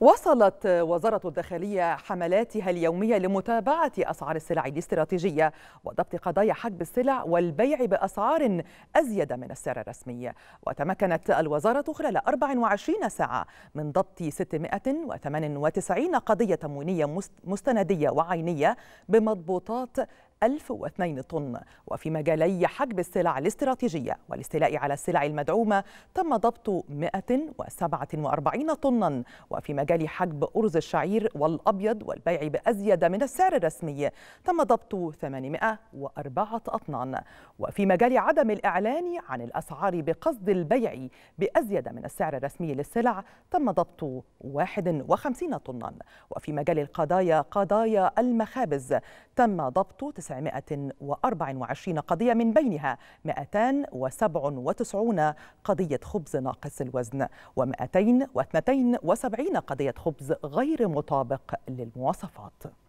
وصلت وزارة الداخلية حملاتها اليومية لمتابعة أسعار السلع الاستراتيجية وضبط قضايا حجب السلع والبيع بأسعار أزيد من السعر الرسمي وتمكنت الوزارة خلال 24 ساعة من ضبط 698 قضية تموينية مستندية وعينية بمضبوطات 1002 طن وفي مجالي حجب السلع الاستراتيجية والاستيلاء على السلع المدعومة تم ضبط 147 طنا وفي مجال حجب أرز الشعير والأبيض والبيع بأزيد من السعر الرسمي تم ضبط 804 أطنان وفي مجال عدم الإعلان عن الأسعار بقصد البيع بأزيد من السعر الرسمي للسلع تم ضبط 51 طنا وفي مجال القضايا قضايا المخابز تم ضبط 924 قضية من بينها 297 قضية خبز ناقص الوزن و272 قضية خبز غير مطابق للمواصفات